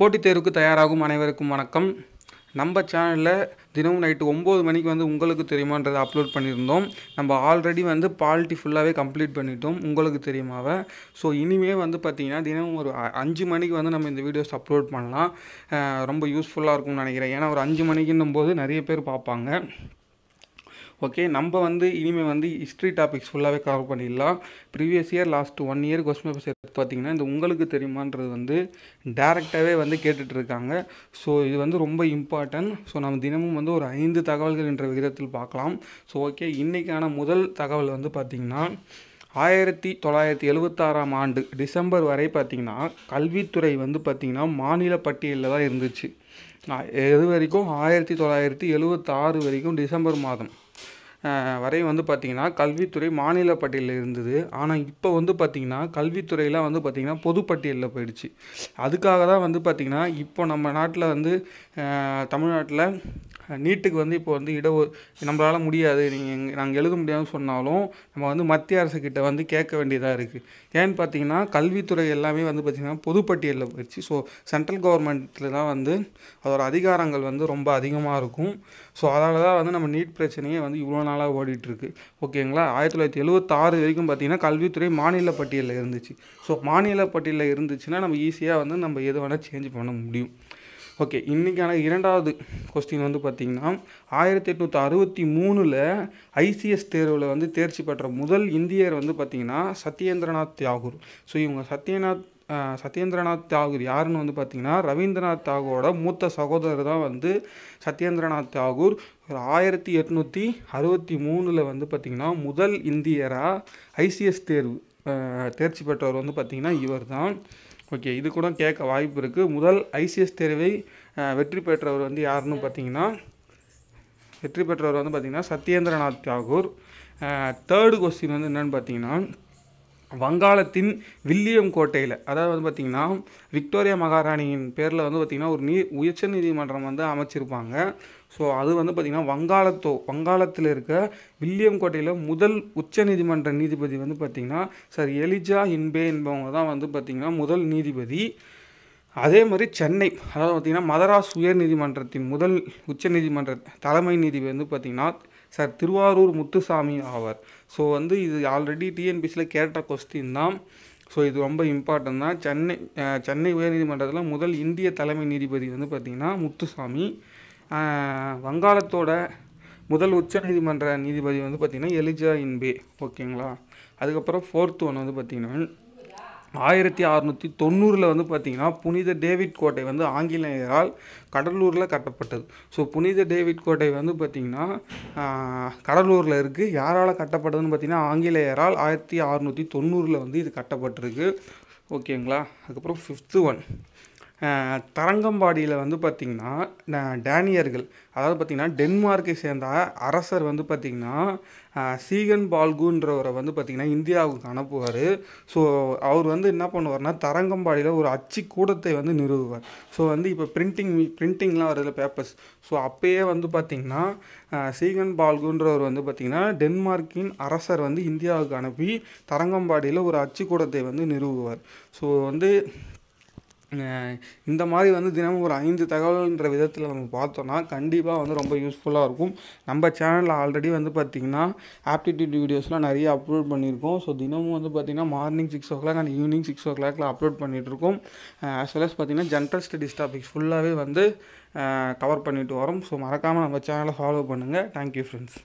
போட்டித் தேர்வுக்கு தயாராகும் அனைவருக்கும் வணக்கம் நம்ம சேனலில் தினமும் நைட்டு ஒம்பது மணிக்கு வந்து உங்களுக்கு தெரியுமான்றதை அப்லோட் பண்ணியிருந்தோம் நம்ம ஆல்ரெடி வந்து பாலிட்டி ஃபுல்லாகவே கம்ப்ளீட் பண்ணிட்டோம் உங்களுக்கு தெரியுமாவ ஸோ இனிமேல் வந்து பார்த்திங்கன்னா தினமும் ஒரு அஞ்சு மணிக்கு வந்து நம்ம இந்த வீடியோஸ் அப்லோட் பண்ணலாம் ரொம்ப யூஸ்ஃபுல்லாக இருக்கும்னு நினைக்கிறேன் ஏன்னா ஒரு அஞ்சு மணிக்குன்னும் போது நிறைய பேர் பார்ப்பாங்க ஓகே நம்ம வந்து இனிமேல் வந்து ஹிஸ்ட்ரி டாபிக்ஸ் ஃபுல்லாகவே கவர் பண்ணிடலாம் previous year last one year question papers எடுத்து பார்த்தீங்கன்னா இந்த உங்களுக்கு தெரியுமான்றது வந்து டேரெக்டாகவே வந்து கேட்டுட்ருக்காங்க ஸோ இது வந்து ரொம்ப இம்பார்ட்டன்ட் ஸோ நம்ம தினமும் வந்து ஒரு ஐந்து தகவல்கள் என்ற விகிதத்தில் பார்க்கலாம் ஸோ ஓகே இன்றைக்கான முதல் தகவல் வந்து பார்த்திங்கன்னா ஆயிரத்தி தொள்ளாயிரத்தி எழுபத்தாறாம் ஆண்டு டிசம்பர் வரை பார்த்திங்கன்னா கல்வித்துறை வந்து பார்த்திங்கன்னா மாநில பட்டியலில் தான் இருந்துச்சு எது வரைக்கும் ஆயிரத்தி தொள்ளாயிரத்தி எழுபத்தாறு வரைக்கும் டிசம்பர் மாதம் வரையும் வந்து பார்த்திங்கன்னா கல்வித்துறை மாநில பட்டியலில் இருந்தது ஆனால் இப்போ வந்து பார்த்திங்கன்னா கல்வித்துறையெலாம் வந்து பார்த்திங்கன்னா பொதுப்பட்டியலில் போயிடுச்சு அதுக்காக தான் வந்து பார்த்திங்கன்னா இப்போ நம்ம நாட்டில் வந்து தமிழ்நாட்டில் நீட்டுக்கு வந்து இப்போ வந்து இட நம்மளால் முடியாது நீங்கள் நாங்கள் எழுத முடியாதுன்னு சொன்னாலும் நம்ம வந்து மத்திய அரசுக்கிட்ட வந்து கேட்க வேண்டியதாக இருக்குது ஏன்னு பார்த்தீங்கன்னா கல்வித்துறை எல்லாமே வந்து பார்த்திங்கன்னா பொதுப்பட்டியலில் போயிடுச்சு ஸோ சென்ட்ரல் கவர்மெண்ட்டில் தான் வந்து அதோடய அதிகாரங்கள் வந்து ரொம்ப அதிகமாக இருக்கும் ஸோ அதால் தான் வந்து நம்ம நீட் பிரச்சனையே வந்து இவ்வளோ நாளாக ஓடிட்டுருக்கு ஓகேங்களா ஆயிரத்தி தொள்ளாயிரத்தி எழுபத்தாறு வரைக்கும் பார்த்திங்கன்னா கல்வித்துறை மாநில பட்டியலில் இருந்துச்சு ஸோ மாநில பட்டியலில் இருந்துச்சுன்னா நம்ம ஈஸியாக வந்து நம்ம எது வேணால் சேஞ்ச் பண்ண முடியும் ஓகே இன்றைக்கான இரண்டாவது கொஸ்டின் வந்து பார்த்திங்கன்னா ஆயிரத்தி எட்நூற்றி அறுபத்தி மூணில் ஐசிஎஸ் தேர்வில் வந்து தேர்ச்சி பெற்ற முதல் இந்தியர் வந்து பார்த்திங்கன்னா சத்யேந்திரநாத் தியாகூர் ஸோ இவங்க சத்யநாத் சத்யேந்திரநாத் தியாகூர் யாருன்னு வந்து பார்த்திங்கன்னா ரவீந்திரநாத் தாகூரோட மூத்த சகோதரர் தான் வந்து சத்யேந்திரநாத் தாகூர் ஒரு ஆயிரத்தி எட்நூற்றி அறுபத்தி மூணில் வந்து பார்த்திங்கன்னா முதல் இந்தியராக ஐசிஎஸ் தேர்வு தேர்ச்சி பெற்றவர் வந்து பார்த்திங்கன்னா இவர் தான் ஓகே இது கூட கேட்க வாய்ப்பு இருக்குது முதல் ஐசிஎஸ் தேர்வை வெற்றி பெற்றவர் வந்து யாருன்னு பார்த்தீங்கன்னா வெற்றி பெற்றவர் வந்து பார்த்திங்கன்னா சத்யேந்திரநாத் தாகூர் தேர்டு கொஸ்டின் வந்து என்னென்னு பார்த்தீங்கன்னா வங்காளத்தின் வில்லியம் கோட்டையில் அதாவது வந்து பார்த்திங்கன்னா விக்டோரியா மகாராணியின் பேரில் வந்து பார்த்திங்கன்னா ஒரு நீ உயர்ச்ச நீதிமன்றம் வந்து அமைச்சிருப்பாங்க ஸோ அது வந்து பார்த்திங்கன்னா வங்காளத்தோ வங்காளத்தில் இருக்க வில்லியம் கோட்டையில் முதல் உச்ச நீதிமன்ற நீதிபதி வந்து பார்த்திங்கன்னா சார் எலிஜா இன்பே என்பவங்க தான் வந்து பார்த்திங்கன்னா முதல் நீதிபதி அதே மாதிரி சென்னை அதாவது பார்த்திங்கன்னா மதராஸ் உயர் நீதிமன்றத்தின் முதல் உச்ச நீதிமன்ற தலைமை நீதிபதி வந்து பார்த்திங்கன்னா சார் திருவாரூர் முத்துசாமி ஆவார் ஸோ வந்து இது ஆல்ரெடி டிஎன்பிசியில் கேட்ட கொஸ்டின் தான் ஸோ இது ரொம்ப இம்பார்ட்டன் தான் சென்னை சென்னை உயர்நீதிமன்றத்தில் முதல் இந்திய தலைமை நீதிபதி வந்து பார்த்திங்கன்னா முத்துசாமி வங்காளத்தோட முதல் உச்ச நீதிமன்ற நீதிபதி வந்து பார்த்திங்கன்னா எலிஜா இன்பே ஓகேங்களா அதுக்கப்புறம் ஃபோர்த் ஒன் வந்து பார்த்திங்கன்னா ஆயிரத்தி அறநூற்றி தொண்ணூறில் வந்து பார்த்திங்கன்னா புனித டேவிட் கோட்டை வந்து ஆங்கிலேயரால் கடலூரில் கட்டப்பட்டது ஸோ புனித டேவிட் கோட்டை வந்து பார்த்திங்கன்னா கடலூரில் இருக்குது யாரால் கட்டப்பட்டதுன்னு பார்த்திங்கன்னா ஆங்கிலேயரால் ஆயிரத்தி அறநூற்றி தொண்ணூறில் வந்து இது கட்டப்பட்டிருக்கு ஓகேங்களா அதுக்கப்புறம் ஃபிஃப்த்து ஒன் தரங்கம்பாடியில் வந்து பார்த்திங்கன்னா டேனியர்கள் அதாவது பார்த்திங்கன்னா டென்மார்க்கை சேர்ந்த அரசர் வந்து பார்த்திங்கன்னா சீகன் பால்குன்றவரை வந்து பார்த்திங்கன்னா இந்தியாவுக்கு அனுப்புவார் ஸோ அவர் வந்து என்ன பண்ணுவார்னா தரங்கம்பாடியில் ஒரு அச்சு கூடத்தை வந்து நிறுவுவார் ஸோ வந்து இப்போ பிரிண்டிங் பிரிண்டிங்லாம் வருதுல பேப்பர்ஸ் ஸோ அப்போயே வந்து பார்த்திங்கன்னா சீகன் பால்குன்றவர் வந்து பார்த்திங்கன்னா டென்மார்க்கின் அரசர் வந்து இந்தியாவுக்கு அனுப்பி தரங்கம்பாடியில் ஒரு அச்சு கூடத்தை வந்து நிறுவுவார் ஸோ வந்து இந்த மாதிரி வந்து தினமும் ஒரு ஐந்து தகவல்ன்ற விதத்தில் நம்ம பார்த்தோன்னா கண்டிப்பாக வந்து ரொம்ப யூஸ்ஃபுல்லாக இருக்கும் நம்ம சேனலில் ஆல்ரெடி வந்து பார்த்திங்கன்னா ஆப்டிடியூட் வீடியோஸ்லாம் நிறைய அப்லோட் பண்ணியிருக்கோம் ஸோ தினமும் வந்து பார்த்திங்கன்னா morning six o'clock and evening six ஓ கிளாக்கில் அப்லோட் பண்ணிகிட்ருக்கோம் ஆஸ் வெல் அஸ் பார்த்திங்கன்னா ஜென்ரல் ஸ்டடிஸ் டாபிக்ஸ் ஃபுல்லாகவே வந்து கவர் பண்ணிட்டு வரோம் ஸோ மறக்காமல் நம்ம சேனலை ஃபாலோ பண்ணுங்கள் தேங்க்யூ ஃப்ரெண்ட்ஸ்